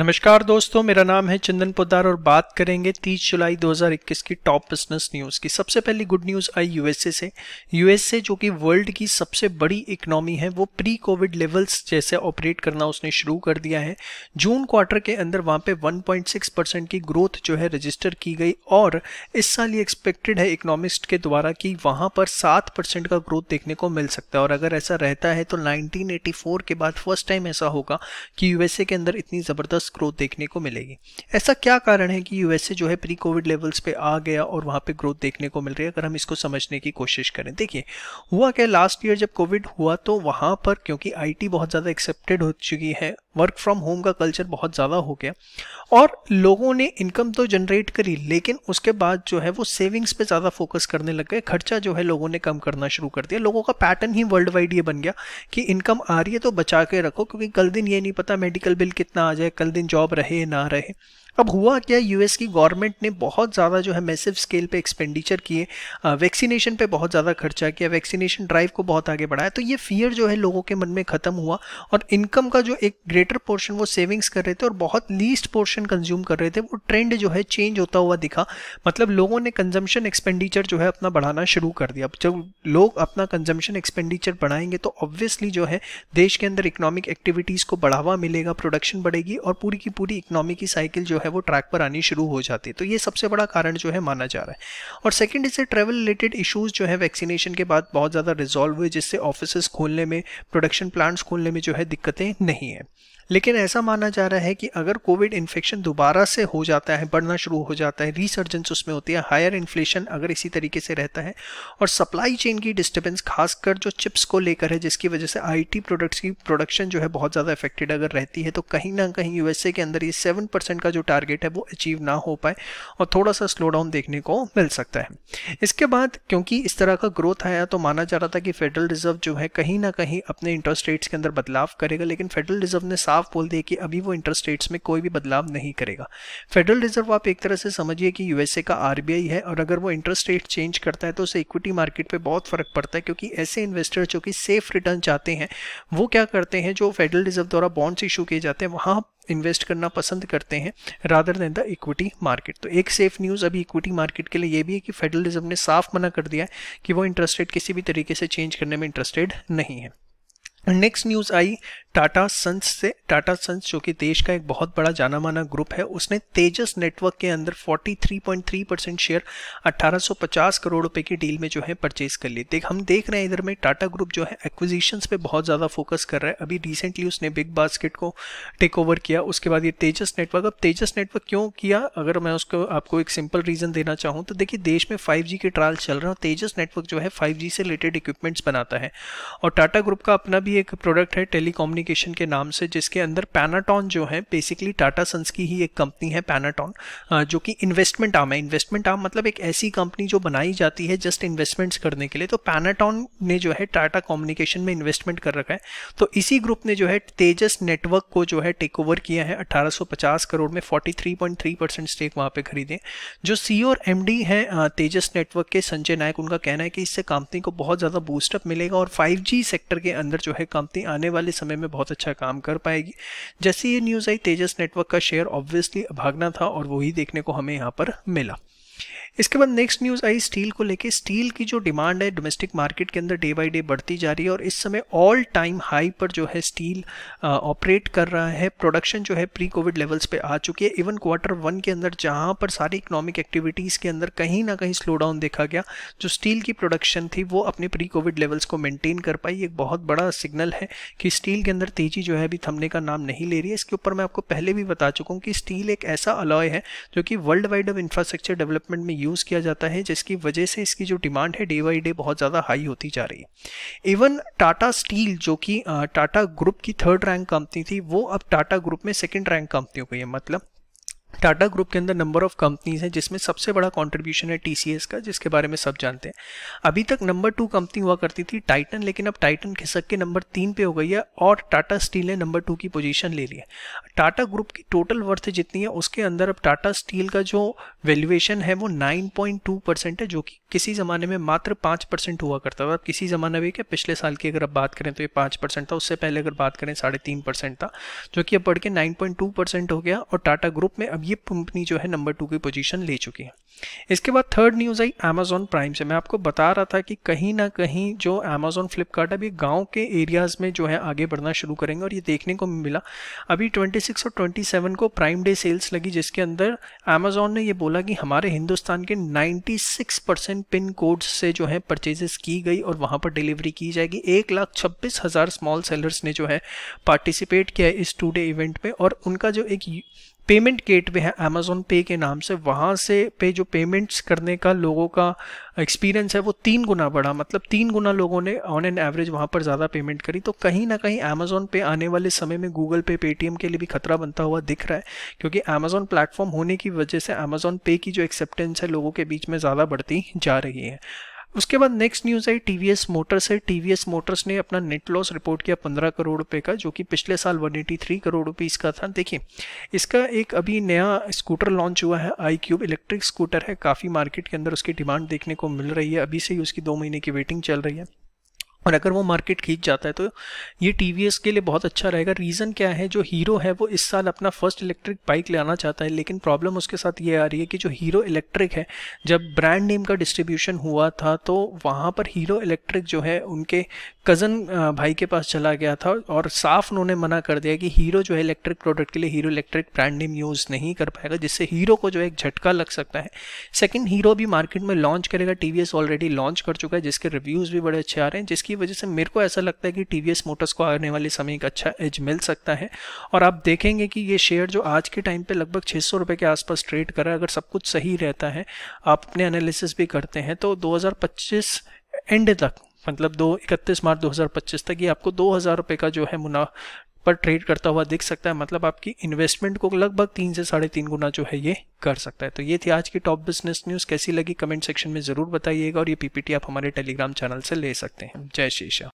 नमस्कार दोस्तों मेरा नाम है चंदन पोदार और बात करेंगे 30 जुलाई 2021 की टॉप बिजनेस न्यूज़ की सबसे पहली गुड न्यूज़ आई यूएसए से यूएसए जो कि वर्ल्ड की सबसे बड़ी इकनॉमी है वो प्री कोविड लेवल्स जैसे ऑपरेट करना उसने शुरू कर दिया है जून क्वार्टर के अंदर वहाँ पे 1.6 परसेंट की ग्रोथ जो है रजिस्टर की गई और इस साल ये एक्सपेक्टेड है इकोनॉमिस्ट के द्वारा कि वहाँ पर सात का ग्रोथ देखने को मिल सकता है और अगर ऐसा रहता है तो नाइनटीन के बाद फर्स्ट टाइम ऐसा होगा कि यूएसए के अंदर इतनी ज़बरदस्त प्लस ग्रोथ देखने को मिलेगी ऐसा क्या कारण है कि यूएसए जो है प्री कोविड लेवल्स पे आ गया और वहाँ पे ग्रोथ देखने को मिल रही है अगर हम इसको समझने की कोशिश करें देखिए हुआ क्या लास्ट ईयर जब कोविड हुआ तो वहाँ पर क्योंकि आईटी बहुत ज़्यादा एक्सेप्टेड हो चुकी है वर्क फ्रॉम होम का कल्चर बहुत ज़्यादा हो गया और लोगों ने इनकम तो जनरेट करी लेकिन उसके बाद जो है वो सेविंग्स पे ज़्यादा फोकस करने लग गए खर्चा जो है लोगों ने कम करना शुरू कर दिया लोगों का पैटर्न ही वर्ल्ड वाइड ये बन गया कि इनकम आ रही है तो बचा के रखो क्योंकि कल दिन ये नहीं पता मेडिकल बिल कितना आ जाए कल दिन जॉब रहे ना रहे अब हुआ क्या यूएस की गवर्नमेंट ने बहुत ज़्यादा जो है मैसिव स्केल पे एक्सपेंडिचर किए वैक्सीनेशन पे बहुत ज़्यादा खर्चा किया वैक्सीनेशन ड्राइव को बहुत आगे बढ़ाया तो ये फियर जो है लोगों के मन में ख़त्म हुआ और इनकम का जो एक ग्रेटर पोर्शन वो सेविंग्स कर रहे थे और बहुत लीस्ट पोर्शन कंज्यूम कर रहे थे वो ट्रेंड जो है चेंज होता हुआ दिखा मतलब लोगों ने कंजम्पशन एक्सपेंडिचर जो है अपना बढ़ाना शुरू कर दिया अब जब लोग अपना कंजम्पशन एक्सपेंडिचर बढ़ाएंगे तो ऑब्वियसली जो है देश के अंदर इकोनॉमिक एक्टिविटीज़ को बढ़ावा मिलेगा प्रोडक्शन बढ़ेगी और पूरी की पूरी इकोनॉमी की साइकिल जो है है वो ट्रैक पर आनी शुरू हो जाती है तो ये सबसे बड़ा कारण जो है माना जा रहा है और सेकेंड इसे ट्रेवल रिलेटेड इशूज़ जो है वैक्सीनेशन के बाद बहुत ज़्यादा रिजॉल्व हुए जिससे ऑफिस खोलने में प्रोडक्शन प्लांट्स खोलने में जो है दिक्कतें नहीं है लेकिन ऐसा माना जा रहा है कि अगर कोविड इन्फेक्शन दोबारा से हो जाता है बढ़ना शुरू हो जाता है रिसर्जेंस उसमें होती है हायर इन्फ्लेशन अगर इसी तरीके से रहता है और सप्लाई चेन की डिस्टर्बेंस खासकर जो चिप्स को लेकर है जिसकी वजह से आईटी प्रोडक्ट्स की प्रोडक्शन जो है बहुत ज़्यादा इफेक्टेड अगर रहती है तो कहीं ना कहीं यूएसए के अंदर ये सेवन का जो टारगेट है वो अचीव ना हो पाए और थोड़ा सा स्लो डाउन देखने को मिल सकता है इसके बाद क्योंकि इस तरह का ग्रोथ आया तो माना जा रहा था कि फेडरल रिजर्व जो है कहीं ना कहीं अपने इंटरेस्ट रेट्स के अंदर बदलाव करेगा लेकिन फेडरल रिजर्व ने साफ बोल दिया कि अभी वो इंटरेस्ट रेट्स में कोई भी बदलाव नहीं करेगा फेडरल रिजर्व आप एक तरह से समझिए कि यूएसए का आरबीआई है और अगर वो इंटरेस्ट रेट चेंज करता है तो उसे इक्विटी मार्केट पर बहुत फर्क पड़ता है क्योंकि ऐसे इन्वेस्टर जो कि सेफ रिटर्न चाहते हैं वो क्या करते हैं जो फेडरल रिजर्व द्वारा बॉन्ड्स इशू किए जाते हैं वहाँ इन्वेस्ट करना पसंद करते हैं rather than the equity market तो एक सेफ न्यूज़ अभी इक्विटी मार्केट के लिए ये भी है कि फेडरलिज्म ने साफ मना कर दिया है कि वो इंटरेस्ट रेट किसी भी तरीके से चेंज करने में इंटरेस्टेड नहीं है नेक्स्ट न्यूज़ आई टाटा सन्स से टाटा सन्स जो कि देश का एक बहुत बड़ा जाना माना ग्रुप है उसने तेजस नेटवर्क के अंदर 43.3 परसेंट शेयर 1850 करोड़ रुपए की डील में जो है परचेज कर लिए देख हम देख रहे हैं इधर में टाटा ग्रुप जो है एक्विजिशंस पे बहुत ज़्यादा फोकस कर रहा है अभी रिसेंटली उसने बिग बास्केट को टेक ओवर किया उसके बाद ये तेजस नेटवर्क अब तेजस नेटवर्क क्यों किया अगर मैं उसको आपको एक सिंपल रीज़न देना चाहूँ तो देखिए देश में फाइव के ट्रायल चल रहे हैं और तेजस नेटवर्क जो है फाइव से रिलेटेड इक्विपमेंट्स बनाता है और टाटा ग्रुप का अपना भी एक प्रोडक्ट है टेलीकॉम्युनिकेशन कम्युनिकेशन के नाम से जिसके अंदर पैनाटॉन जो है बेसिकली टाटा सन्स की ही एक कंपनी है पैनाटॉन जो कि इन्वेस्टमेंट आम है इन्वेस्टमेंट आम मतलब एक ऐसी कंपनी जो बनाई जाती है जस्ट इन्वेस्टमेंट्स करने के लिए तो पैनाटॉन ने जो है टाटा कम्युनिकेशन में इन्वेस्टमेंट कर रखा है तो इसी ग्रुप ने जो है तेजस नेटवर्क को जो है टेक ओवर किया है 1850 करोड़ में फोर्टी परसेंट स्टेक वहाँ पर खरीदे जो सी e और एम हैं तेजस नेटवर्क के संजय नायक उनका कहना है कि इससे कंपनी को बहुत ज़्यादा बूस्टअप मिलेगा और फाइव सेक्टर के अंदर जो है कंपनी आने वाले समय में बहुत अच्छा काम कर पाएगी जैसे ये न्यूज़ आई तेजस नेटवर्क का शेयर ऑब्वियसली भागना था और वही देखने को हमें यहाँ पर मिला इसके बाद नेक्स्ट न्यूज़ आई स्टील को लेके स्टील की जो डिमांड है डोमेस्टिक मार्केट के अंदर डे बाई डे बढ़ती जा रही है और इस समय ऑल टाइम हाई पर जो है स्टील ऑपरेट uh, कर रहा है प्रोडक्शन जो है प्री कोविड लेवल्स पे आ चुकी है इवन क्वार्टर वन के अंदर जहाँ पर सारी इकोनॉमिक एक्टिविटीज़ के अंदर कहीं ना कहीं स्लो डाउन देखा गया जो स्टील की प्रोडक्शन थी वो अपने प्री कोविड लेवल्स को मेनटेन कर पाई एक बहुत बड़ा सिग्नल है कि स्टील के अंदर तेज़ी जो है अभी थमने का नाम नहीं ले रही है इसके ऊपर मैं आपको पहले भी बता चुका हूँ कि स्टील एक ऐसा अलॉय है जो कि वर्ल्ड वाइड अब इंफ्रास्ट्रक्चर डेवलपमेंट में यूज यूज़ किया जाता है जिसकी वजह से इसकी जो डिमांड है डे बाई डे बहुत ज़्यादा हाई होती जा रही है इवन टाटा स्टील जो कि टाटा ग्रुप की थर्ड रैंक कंपनी थी वो अब टाटा ग्रुप में सेकेंड रैंक कंपनी हो गई है मतलब टाटा ग्रुप के अंदर नंबर ऑफ कंपनीज हैं जिसमें सबसे बड़ा कंट्रीब्यूशन है टीसीएस का जिसके बारे में सब जानते हैं अभी तक नंबर टू कंपनी हुआ करती थी टाइटन लेकिन अब टाइटन खिसक के नंबर तीन पे हो गई है और टाटा स्टील ने नंबर टू की पोजीशन ले ली है टाटा ग्रुप की टोटल वर्थ जितनी है उसके अंदर अब टाटा स्टील का जो वैल्यूएशन है वो नाइन परसेंट है जो कि किसी ज़माने में मात्र पाँच परसेंट हुआ करता था अब किसी ज़माने में क्या पिछले साल की अगर आप बात करें तो ये पाँच परसेंट था उससे पहले अगर बात करें साढ़े तीन परसेंट था जो कि अब बढ़ के नाइन परसेंट हो गया और टाटा ग्रुप में अब ये कंपनी जो है नंबर टू की पोजीशन ले चुकी है इसके बाद थर्ड न्यूज़ आई अमेजोन प्राइम से मैं आपको बता रहा था कि कहीं ना कहीं जो अमेजोन फ्लिपकार्ट अभी गांव के एरियाज़ में जो है आगे बढ़ना शुरू करेंगे और ये देखने को मिला अभी 26 और 27 को प्राइम डे सेल्स लगी जिसके अंदर अमेजोन ने ये बोला कि हमारे हिंदुस्तान के 96 परसेंट पिन कोड से जो है परचेजेस की गई और वहां पर डिलीवरी की जाएगी एक स्मॉल सेलर्स ने जो है पार्टिसिपेट किया इस टू डे इवेंट में और उनका जो एक पेमेंट गेटवे है अमेजोन पे के नाम से वहाँ से पे जो पेमेंट्स करने का लोगों का एक्सपीरियंस है वो तीन गुना बढ़ा मतलब तीन गुना लोगों ने ऑन एन एवरेज वहाँ पर ज़्यादा पेमेंट करी तो कहीं ना कहीं अमेजोन पे आने वाले समय में गूगल पे पेटीएम के लिए भी खतरा बनता हुआ दिख रहा है क्योंकि अमेजोन प्लेटफॉर्म होने की वजह से अमेजोन पे की जो एक्सेप्टेंस है लोगों के बीच में ज़्यादा बढ़ती जा रही है उसके बाद नेक्स्ट न्यूज़ आई टीवीएस मोटर्स है टीवीएस मोटर्स ने अपना नेट लॉस रिपोर्ट किया पंद्रह करोड़ रुपए का जो कि पिछले साल 183 करोड़ रुपए इसका था देखिए इसका एक अभी नया स्कूटर लॉन्च हुआ है आई क्यूब इलेक्ट्रिक स्कूटर है काफ़ी मार्केट के अंदर उसकी डिमांड देखने को मिल रही है अभी से ही उसकी दो महीने की वेटिंग चल रही है और अगर वो मार्केट खींच जाता है तो ये टी के लिए बहुत अच्छा रहेगा रीज़न क्या है जो हीरो है वो इस साल अपना फर्स्ट इलेक्ट्रिक बाइक आना चाहता है लेकिन प्रॉब्लम उसके साथ ये आ रही है कि जो हीरो इलेक्ट्रिक है जब ब्रांड नेम का डिस्ट्रीब्यूशन हुआ था तो वहाँ पर हीरो इलेक्ट्रिक जो है उनके कज़न भाई के पास चला गया था और साफ उन्होंने मना कर दिया कि हीरो जो है इलेक्ट्रिक प्रोडक्ट के लिए Hero electric brand name use नहीं कर पाएगा जिससे हीरो को जो है एक झटका लग सकता है सेकेंड हीरो भी मार्केट में लॉन्च करेगा टी ऑलरेडी लॉन्च कर चुका है जिसके रिव्यूज़ भी बड़े अच्छे आ रहे हैं जिसकी वजह से मेरे को ऐसा लगता है कि टी मोटर्स को आने वाले समय एक अच्छा एज मिल सकता है और आप देखेंगे कि ये शेयर जो आज के टाइम पे लगभग छः सौ के आसपास ट्रेड करा है अगर सब कुछ सही रहता है आप अपने एनालिसिस भी करते हैं तो 2025 एंड तक मतलब दो इकतीस मार्च 2025 तक ये आपको दो हज़ार रुपये का जो है मुना पर ट्रेड करता हुआ दिख सकता है मतलब आपकी इन्वेस्टमेंट को लगभग तीन से साढ़े तीन गुना जो है ये कर सकता है तो ये थी आज की टॉप बिजनेस न्यूज़ कैसी लगी कमेंट सेक्शन में ज़रूर बताइएगा और ये पीपीटी आप हमारे टेलीग्राम चैनल से ले सकते हैं जय शीशा